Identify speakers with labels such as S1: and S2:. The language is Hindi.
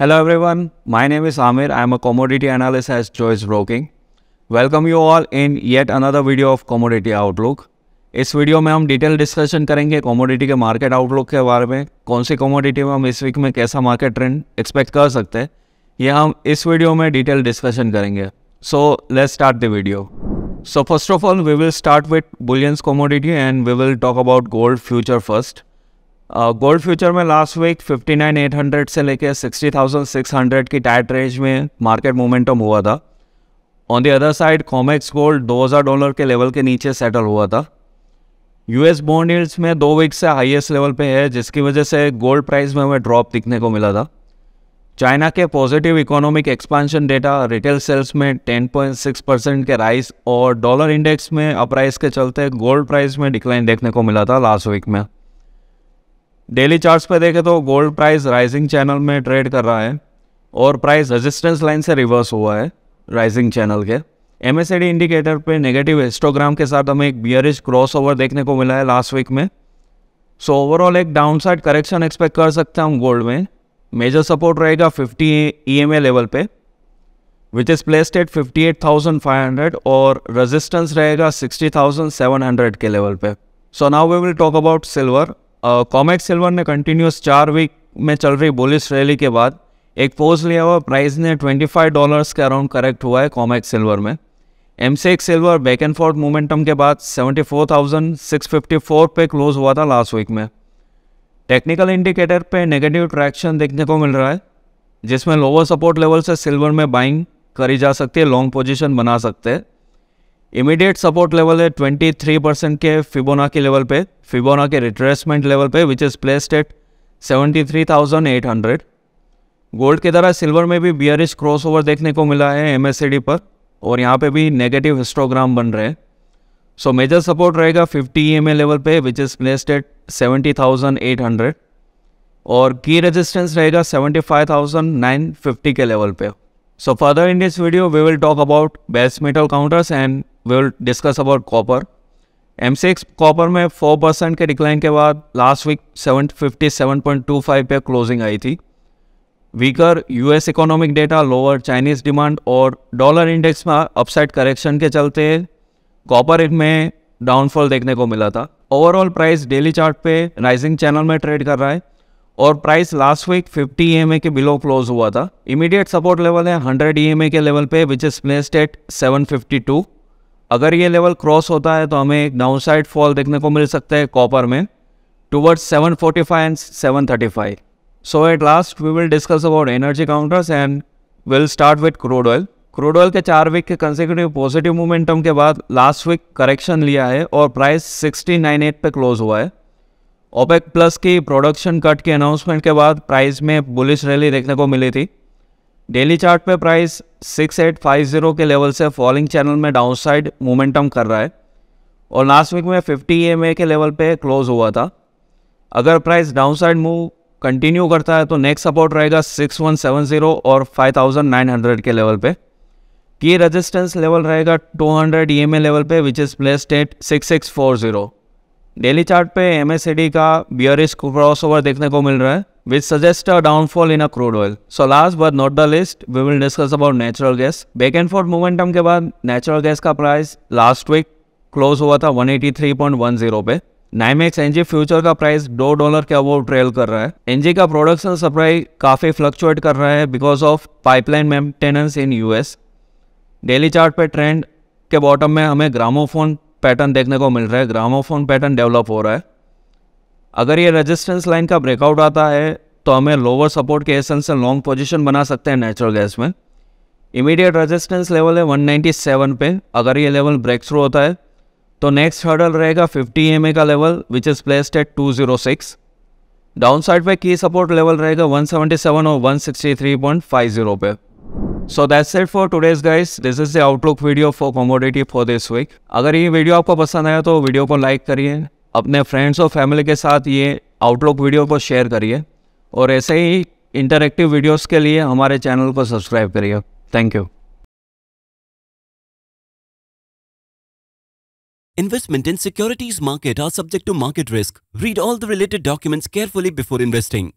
S1: Hello everyone, my name is Amir. I am a commodity analyst at Choice Broking. Welcome you all in yet another video of Commodity Outlook. इस वीडियो में हम डिटेल डिस्कशन करेंगे कॉमोडिटी के मार्केट आउटलुक के बारे में कौन सी कॉमोडिटी में हम इस वीक में कैसा मार्केट ट्रेंड एक्सपेक्ट कर सकते हैं यह हम इस वीडियो में डिटेल डिस्कशन करेंगे so let's start the video so first of all we will start with bullions commodity and we will talk about gold future first gold uh, future में लास्ट वीक 59,800 से लेके 60,600 की टाइट रेंज में मार्केट मोमेंटम हुआ था on the other side comex gold 2000 dollar के लेवल के नीचे सेटल हुआ था यूएस बॉन्ड यील्ड्स में दो वीक से हाईएस्ट लेवल पे है जिसकी वजह से गोल्ड प्राइस में हमें ड्रॉप दिखने को मिला था चाइना के positive economic expansion data retail sales में 10.6 परसेंट के राइस और डॉलर इंडेक्स में अपराइस के चलते गोल्ड प्राइस में डिक्लाइन देखने को मिला था लास्ट वीक में डेली चार्ट्स पे देखें तो गोल्ड प्राइस राइजिंग चैनल में ट्रेड कर रहा है और प्राइस रेजिस्टेंस लाइन से रिवर्स हुआ है राइजिंग चैनल के एम इंडिकेटर पे नेगेटिव हिस्टोग्राम के साथ हमें एक बियरिश क्रॉस ओवर देखने को मिला है लास्ट वीक में सो so, ओवरऑल एक डाउनसाइड करेक्शन एक्सपेक्ट कर सकते हैं हम गोल्ड में मेजर सपोर्ट रहेगा 50 ईएमए लेवल पे विच इज़ प्लेस्ड एट 58,500 और रेजिस्टेंस रहेगा 60,700 के लेवल पे so now we will talk about silver comex silver ने कंटिन्यूस चार वीक में चल रही बोलिस रैली के बाद एक पोज लिया हुआ प्राइस ने 25 डॉलर्स के अराउंड करेक्ट हुआ है कॉमेक सिल्वर में M silver back and forth momentum के बाद 74,654 पे क्लोज हुआ था लास्ट वीक में टेक्निकल इंडिकेटर पे नेगेटिव ट्रैक्शन देखने को मिल रहा है जिसमें लोअर सपोर्ट लेवल से सिल्वर में बाइंग करी जा सकती है लॉन्ग पोजिशन बना सकते हैं इमीडिएट सपोर्ट लेवल है ट्वेंटी थ्री परसेंट के फिबोना के लेवल पे फिबोना के रिट्रेसमेंट लेवल पे which is placed at hundred gold की तरह सिल्वर में भी बियरिश क्रॉस ओवर देखने को मिला है एम पर और यहाँ पे भी नेगेटिव हिस्टोग्राम बन रहे हैं सो मेजर सपोर्ट रहेगा फिफ्टी ई लेवल पे which is placed at hundred और की रेजिस्टेंस रहेगा फिफ्टी के लेवल पे so further in this video we will talk about best metal counters and will discuss about copper M six copper में फोर परसेंट के डिक्लाइन के बाद last week seven fifty seven point two five पे क्लोजिंग आई थी weaker US economic data lower Chinese demand और डॉलर इंडेक्स में अपसाइड करेक्शन के चलते कॉपर में डाउनफॉल देखने को मिला था ओवरऑल प्राइस डेली चार्ट पे राइजिंग चैनल में ट्रेड कर रहा है और प्राइस लास्ट वीक 50 ई के बिलो क्लोज हुआ था इमीडिएट सपोर्ट लेवल है 100 ई e के लेवल पे विच इज प्लेस्ड एट 752 अगर ये लेवल क्रॉस होता है तो हमें एक डाउन साइड फॉल देखने को मिल सकता है कॉपर में towards 745 and 735 so at last we will discuss about energy counters and will start with crude oil crude oil के चार वीक के कंसेक्यूटिव पॉजिटिव मोमेंटम के बाद लास्ट वीक करेक्शन लिया है और प्राइस एट पे क्लोज हुआ है ओपेक प्लस की प्रोडक्शन कट के अनाउंसमेंट के बाद प्राइस में बुलिश रैली देखने को मिली थी डेली चार्ट पे प्राइस 6850 के लेवल से फॉलिंग चैनल में डाउनसाइड मोमेंटम कर रहा है और लास्ट वीक में 50 ई के लेवल पे क्लोज हुआ था अगर प्राइस डाउनसाइड मूव कंटिन्यू करता है तो नेक्स्ट सपोर्ट रहेगा 6170 और 5900 के लेवल पे की रेजिस्टेंस लेवल रहेगा 200 हंड्रेड लेवल पे which is place at six daily chart पे एम का बियरिश क्रॉस देखने को मिल रहा है which suggests a downfall in a crude oil. So last but not the least, we will discuss about natural gas. Back and forth momentum के बाद नेचुरल गैस का प्राइस लास्ट वीक क्लोज हुआ था 183.10 पे नाइमेक्स एनजी फ्यूचर का प्राइस दो डॉलर के अबाउट ट्रेल कर रहा है एनजी का प्रोडक्शन सप्लाई काफ़ी फ्लक्चुएट कर रहा है because of pipeline maintenance in US daily chart पे ट्रेंड के बॉटम में हमें ग्रामोफोन पैटर्न देखने को मिल रहा है ग्रामोफोन पैटर्न डेवलप हो रहा है अगर ये रेजिस्टेंस लाइन का ब्रेकआउट आता है तो हमें लोअर सपोर्ट के एसन से लॉन्ग पोजिशन बना सकते हैं नेचुरल गैस में इमीडिएट रेजिस्टेंस लेवल है 197 पे अगर ये लेवल ब्रेक थ्रू होता है तो नेक्स्ट हर्डल रहेगा 50 एम का level which is placed at 206 side पर की सपोर्ट लेवल रहेगा 177 और 163.50 पे so that's it for today's guys this is the outlook video for commodity for this week अगर ये वीडियो आपको पसंद आया तो वीडियो को लाइक करिए अपने फ्रेंड्स और फैमिली के साथ ये आउटलुक वीडियो को शेयर करिए और ऐसे ही इंटरेक्टिव वीडियोस के लिए हमारे चैनल को सब्सक्राइब करिए thank you investment in securities market are subject to market risk read all the related documents carefully before investing